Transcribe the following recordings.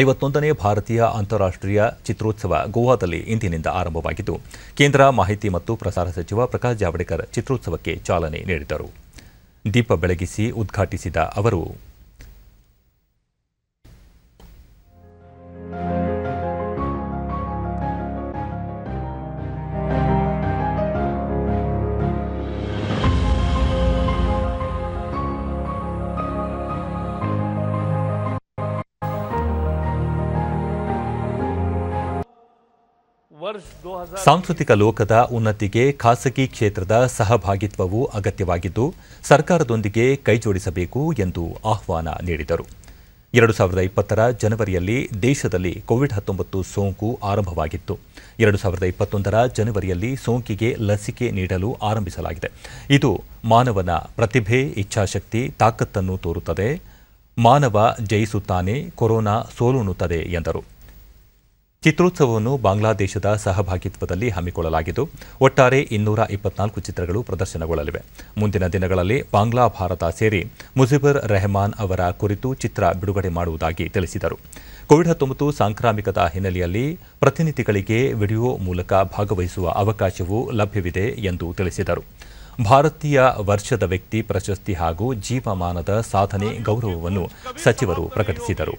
ಐವತ್ತೊಂದನೇ ಭಾರತೀಯ ಅಂತಾರಾಷ್ಟ್ರೀಯ ಚಿತ್ರೋತ್ಸವ ಗೋವಾದಲ್ಲಿ ಇಂದಿನಿಂದ ಆರಂಭವಾಗಿದ್ದು ಕೇಂದ್ರ ಮಾಹಿತಿ ಮತ್ತು ಪ್ರಸಾರ ಸಚಿವ ಪ್ರಕಾಶ್ ಜಾವಡೇಕರ್ ಚಿತ್ರೋತ್ಸವಕ್ಕೆ ಚಾಲನೆ ನೀಡಿದರು ದೀಪ ಬೆಳಗಿಸಿ ಉದ್ಘಾಟಿಸಿದ ಅವರು ಸಾಂಸ್ಕೃತಿಕ ಲೋಕದ ಉನ್ನತಿಗೆ ಖಾಸಗಿ ಕ್ಷೇತ್ರದ ಸಹಭಾಗಿತ್ವವು ಅಗತ್ಯವಾಗಿದ್ದು ಸರ್ಕಾರದೊಂದಿಗೆ ಕೈಜೋಡಿಸಬೇಕು ಎಂದು ಆಹ್ವಾನ ನೀಡಿದರು ಎರಡು ಸಾವಿರದ ಇಪ್ಪತ್ತರ ಜನವರಿಯಲ್ಲಿ ದೇಶದಲ್ಲಿ ಕೋವಿಡ್ ಹತ್ತೊಂಬತ್ತು ಸೋಂಕು ಆರಂಭವಾಗಿತ್ತು ಎರಡು ಸಾವಿರದ ಇಪ್ಪತ್ತೊಂದರ ಜನವರಿಯಲ್ಲಿ ಸೋಂಕಿಗೆ ಲಸಿಕೆ ನೀಡಲು ಆರಂಭಿಸಲಾಗಿದೆ ಇದು ಮಾನವನ ಪ್ರತಿಭೆ ಇಚ್ಛಾಶಕ್ತಿ ತಾಕತ್ತನ್ನು ತೋರುತ್ತದೆ ಮಾನವ ಜಯಿಸುತ್ತಾನೆ ಕೊರೋನಾ ಸೋಲುಣುತ್ತದೆ ಎಂದರು ಚಿತ್ರೋತ್ಸವವನ್ನು ಬಾಂಗ್ಲಾದೇಶದ ಸಹಭಾಗಿತ್ವದಲ್ಲಿ ಹಮ್ಮಿಕೊಳ್ಳಲಾಗಿದ್ದು ಒಟ್ಟಾರೆ ಇನ್ನೂರ ಇಪ್ಪತ್ನಾಲ್ಕು ಚಿತ್ರಗಳು ಪ್ರದರ್ಶನಗೊಳ್ಳಲಿವೆ ಮುಂದಿನ ದಿನಗಳಲ್ಲಿ ಬಾಂಗ್ಲಾ ಭಾರತ ಸೇರಿ ಮುಜಿಬರ್ ರೆಹಮಾನ್ ಅವರ ಕುರಿತು ಚಿತ್ರ ಬಿಡುಗಡೆ ಮಾಡುವುದಾಗಿ ತಿಳಿಸಿದರು ಕೋವಿಡ್ ಹತ್ತೊಂಬತ್ತು ಸಾಂಕ್ರಾಮಿಕದ ಹಿನ್ನೆಲೆಯಲ್ಲಿ ಪ್ರತಿನಿಧಿಗಳಿಗೆ ವಿಡಿಯೋ ಮೂಲಕ ಭಾಗವಹಿಸುವ ಅವಕಾಶವೂ ಲಭ್ಯವಿದೆ ಎಂದು ತಿಳಿಸಿದರು ಭಾರತೀಯ ವರ್ಷದ ವ್ಯಕ್ತಿ ಪ್ರಶಸ್ತಿ ಹಾಗೂ ಜೀವಮಾನದ ಸಾಧನೆ ಗೌರವವನ್ನು ಸಚಿವರು ಪ್ರಕಟಿಸಿದರು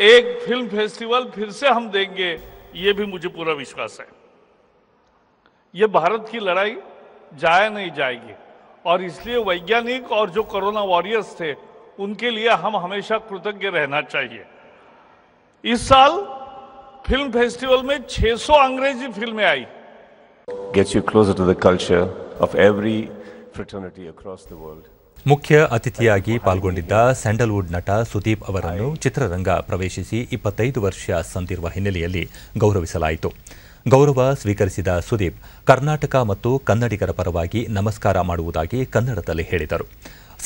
एक फिल्म फेस्टिवल फिर से हम देंगे ये भी मुझे पूरा विश्वास है ये भारत की लड़ाई जाया नहीं जाएगी और इसलिए वैज्ञानिक और जो कोरोना वॉरियर्स थे उनके लिए हम हमेशा कृतज्ञ रहना चाहिए इस साल फिल्म फेस्टिवल में 600 अंग्रेजी फिल्में I gets you closer to the culture of every fraternity across the world ಮುಖ್ಯ ಅತಿಥಿಯಾಗಿ ಪಾಲ್ಗೊಂಡಿದ್ದ ಸ್ಯಾಂಡಲ್ವುಡ್ ನಟ ಸುದೀಪ್ ಅವರನ್ನು ಚಿತ್ರರಂಗ ಪ್ರವೇಶಿಸಿ ಇಪ್ಪತ್ತೈದು ವರ್ಷ ಸಂದಿರುವ ಹಿನ್ನೆಲೆಯಲ್ಲಿ ಗೌರವಿಸಲಾಯಿತು ಗೌರವ ಸ್ವೀಕರಿಸಿದ ಸುದೀಪ್ ಕರ್ನಾಟಕ ಮತ್ತು ಕನ್ನಡಿಗರ ಪರವಾಗಿ ನಮಸ್ಕಾರ ಮಾಡುವುದಾಗಿ ಕನ್ನಡದಲ್ಲಿ ಹೇಳಿದರು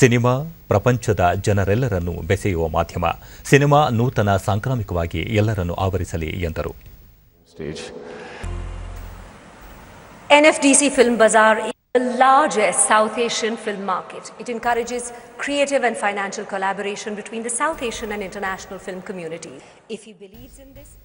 ಸಿನಿಮಾ ಪ್ರಪಂಚದ ಜನರೆಲ್ಲರನ್ನು ಬೆಸೆಯುವ ಮಾಧ್ಯಮ ಸಿನಿಮಾ ನೂತನ ಸಾಂಕ್ರಾಮಿಕವಾಗಿ ಎಲ್ಲರನ್ನೂ ಆವರಿಸಲಿ ಎಂದರು NFDC film Bazaar the largest South Asian film market. It encourages creative and financial collaboration between the South Asian and international film community. If he believes in this,